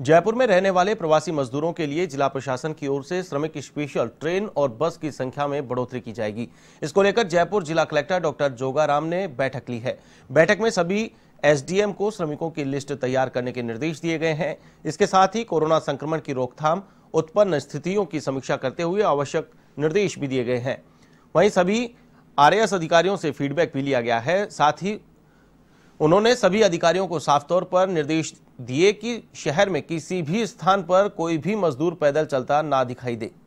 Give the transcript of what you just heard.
जयपुर में रहने वाले प्रवासी मजदूरों के लिए जिला प्रशासन की ओर से श्रमिक स्पेशल ट्रेन और बस की संख्या में बढ़ोतरी की जाएगी इसको लेकर जयपुर जिला कलेक्टर डॉक्टर जोगाराम ने बैठक ली है बैठक में सभी एसडीएम को श्रमिकों की लिस्ट तैयार करने के निर्देश दिए गए हैं इसके साथ ही कोरोना संक्रमण की रोकथाम उत्पन्न स्थितियों की समीक्षा करते हुए आवश्यक निर्देश भी दिए गए हैं वहीं सभी आरएएस अधिकारियों से फीडबैक भी लिया गया है साथ ही उन्होंने सभी अधिकारियों को साफ तौर पर निर्देश दिए कि शहर में किसी भी स्थान पर कोई भी मजदूर पैदल चलता ना दिखाई दे